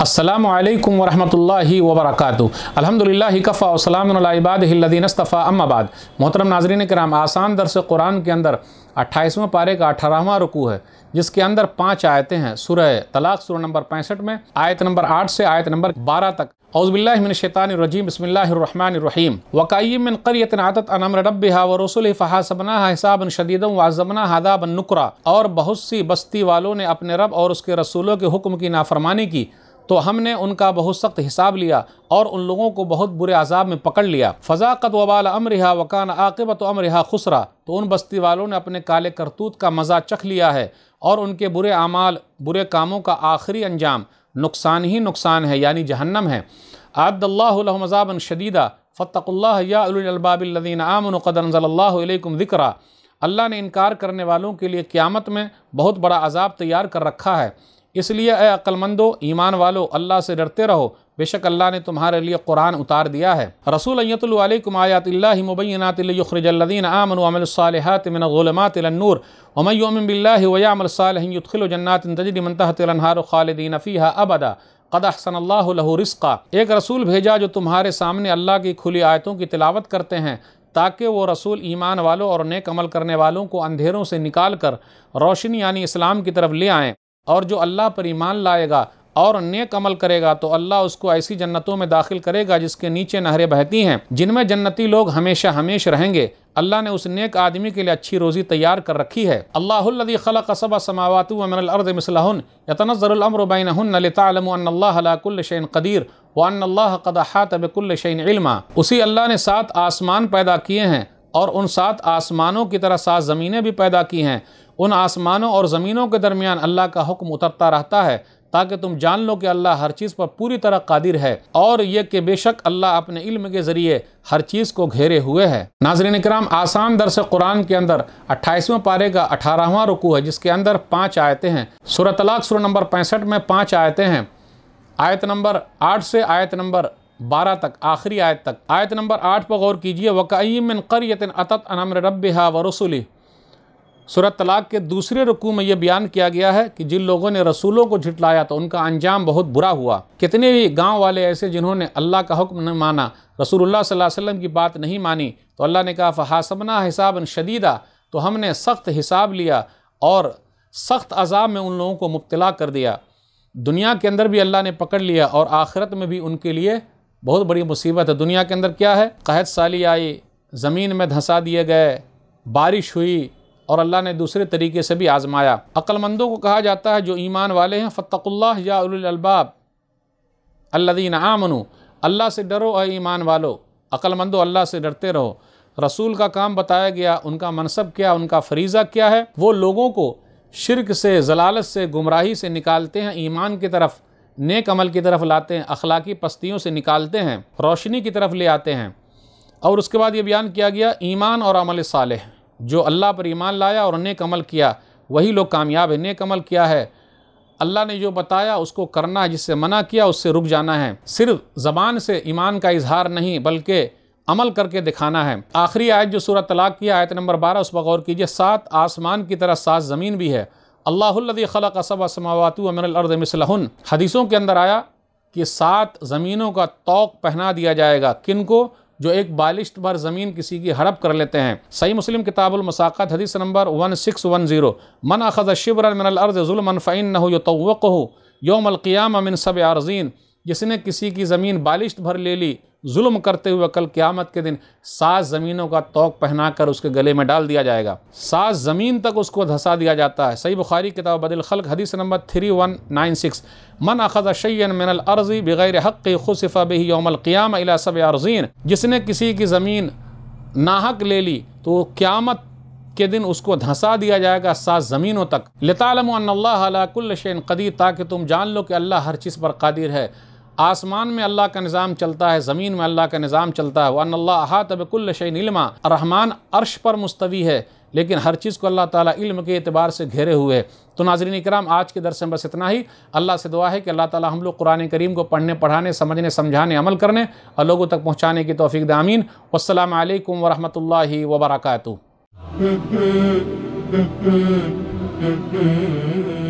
असलकम वरहमल वबरक अलहमदिल्ला कफ़ा वसलामबादीनस्तफ़ा अम्माबाद मोहतरम नाजरीन कराम आसान दरस कुरान के अंदर अट्ठाईसवें पारे का अठारहवां रुकू है जिसके अंदर पाँच आयतें हैं सुरह तलाक सुरह नंबर पैंसठ में आयत नंबर आठ से आयत नंबर बारह तक औज़बिल्लाशैतानरजीम बसमिल्लाम वक़ीमिन करियत आतत अनमर रबा व रसुल फ़हा सबना हिसाबन शदीदम वाजमना हदाबन नुकरा और बहुत सी बस्ती वालों ने अपने रब और उसके रसूलों के हुक्म की नाफरमानी की तो हमने उनका बहुत सख्त हिसाब लिया और उन लोगों को बहुत बुरे अजाब में पकड़ लिया फजाकत वबाल अमरिहा वकान आकबत अमरिहा खुसरा तो उन बस्ती वालों ने अपने काले करतूत का मज़ा चख लिया है और उनके बुरे अमाल बुरे कामों का आखिरी अंजाम नुकसान ही नुकसान है यानी जहन्नम है आब्दल्लाजाबन शदीदा फ़तल्ला याबाबिल्लिन आमन ज़िक्रा अल्लाह ने इनकार करने वालों के लिए क़्यामत में बहुत बड़ा अजाब तैयार कर रखा है इसलिए ए अक्लमंदो ईमान वालो अल्लाह से डरते रहो बेशक अल्लाह ने तुम्हारे लिए कुरान उतार दिया है रसूल अयतुलकुम आयातिल्ल मुबैनातलखरजल्लिन आमनसालहतमिनगलमातनूर उमैमिल्लामसालखिलजन्नातजरीमतहतलहारखालदीन फ़ीहा अबदा कद अहसनल्लाहू रिस्का एक रसूल भेजा जो तुम्हारे सामने अल्लाह की खुली आयतों की तिलावत करते हैं ताकि वो रसूल ईमान वालों और नेक अमल करने वालों को अंधेरों से निकाल कर रोशनी यानी इस्लाम की तरफ ले आएँ और जो अल्लाह पर ईमान लाएगा और नेक अमल करेगा तो अल्लाह उसको ऐसी जन्नतों में दाखिल करेगा जिसके नीचे नहरें बहती हैं जिनमें जन्नती लोग हमेशा हमेश रहेंगे अल्लाह ने उस नेक आदमी के लिए अच्छी रोज़ी तैयार कर रखी है अल्लाहदी खल कसब समावत कदीर वान्ला उसी अल्लाह ने सात आसमान पैदा किए हैं और उन सात आसमानों की तरह सात ज़मीनें भी पैदा की हैं उन आसमानों और ज़मीनों के दरमियान अल्लाह का हुक्म उतरता रहता है ताकि तुम जान लो कि अल्लाह हर चीज़ पर पूरी तरह कादिर है और यह कि बेशक अल्लाह अपने इल्म के ज़रिए हर चीज़ को घेरे हुए है नाजरन कराम आसान दरस कुरान के अंदर अट्ठाईसवें पारे का अठारहवा रुकू है जिसके अंदर पाँच आयतें हैं सूरह तलाक नंबर पैंसठ में पाँच आयतें हैं आयत नंबर आठ से आयत नंबर बारह तक आखिरी आयत तक आयत नंबर आठ पर गौर कीजिए वक़ी मिन अतत अनमर रब हा व रसुली सूरत तलाक के दूसरे रुकू में यह बयान किया गया है कि जिन लोगों ने रसूलों को झिटलाया तो उनका अंजाम बहुत बुरा हुआ कितने भी गांव वाले ऐसे जिन्होंने अल्लाह का हुक्म नहीं माना रसूलुल्लाह सल्लल्लाहु अलैहि वसल्लम की बात नहीं मानी तो अल्लाह ने कहा फ़हासबना हिसाब शदीदा तो हमने सख्त हिसाब लिया और सख्त अजाब में उन लोगों को मुबतला कर दिया दुनिया के अंदर भी अल्लाह ने पकड़ लिया और आखिरत में भी उनके लिए बहुत बड़ी मुसीबत है दुनिया के अंदर क्या है कहत साली आई ज़मीन में धंसा दिए गए बारिश हुई और अल्लाह ने दूसरे तरीके से भी आजमाया अक्लमंदों को कहा जाता है जो ईमान वाले हैं फ़तकुल्ला याबाब अल्लादीन आमनु अल्लाह से डरो और ईमान वालो अक्लमंदो अल्लाह से डरते रहो रसूल का काम बताया गया उनका मनसब क्या उनका फरीज़ा क्या है वो लोगों को शिरक से जलालत से गुमराही से निकालते हैं ईमान की तरफ नेक अमल की तरफ लाते हैं अखलाकी पस्तियों से निकालते हैं रोशनी की तरफ ले आते हैं और उसके बाद ये बयान किया गया ईमान और अमल साल जो अल्लाह पर ईमान लाया और नेक अमल किया वही लोग कामयाब है नेक अमल किया है अल्लाह ने जो बताया उसको करना है जिससे मना किया उससे रुक जाना है सिर्फ ज़बान से ईमान का इजहार नहीं बल्कि अमल करके दिखाना है आखिरी आयत जो सूरत तलाक की आयत नंबर बारह उस पर गौर कीजिए सात आसमान की तरह सात ज़मीन भी है अल्लाहदी खलक असबासमावत मिसल हदीसों के अंदर आया कि सात ज़मीनों का तोक़ पहना दिया जाएगा किन को जो एक बालिश भर ज़मीन किसी की हड़प कर लेते हैं सही मुस्लिम किताबुलमसाक़त हदीस नंबर वन सिक्स वन ज़ीरो मन अखद शिबर मिनल अर्ज़ुल जुलमन फ़ैन नहु यो तो योमल क़ियाम मिन सब आरजीन जिसने किसी की ज़मीन बालिश भर ले ली जुल्म करते हुए कल क़्यामत के दिन सात ज़मीनों का तोक पहनाकर उसके गले में डाल दिया जाएगा सात ज़मीन तक उसको धंसा दिया जाता है सही बुखारी किताब बदल खल हदीस नंबर थ्री वन नाइन सिक्स मन अखद शैन मिनल अर्ज़ी बग़ैर हक़ खुशफ़ा बही योमल क़्याम अला अर्जीन जिसने किसी की ज़मीन नाहक ले ली तो क़्यामत के दिन उसको धंसा दिया जाएगा सात ज़मीनों तक लतालम अल्लाह कदीर ताकि तुम जान लो कि अल्लाह हर चीज़ पर कादिर है आसमान में अल्लाह का निज़ाम चलता है ज़मीन में अल्लाह का निज़ाम चलता है वन अल्लाह अहा तबकुल शैलमा रहमान अर्श पर मुस्तवी है लेकिन हर चीज़ को अल्लाह ताला इल्म के अतबार से घेरे हुए है तो नाजरीन कराम आज के दरस में बस इतना ही अल्लाह से दुआ है कि अल्लाह ताला हम लोग कुरान करीम को पढ़ने पढ़ाने समझने समझाने अमल करने और लोगों तक पहुँचाने की तोफ़ी दामीन वालकम वरहमल वबरकू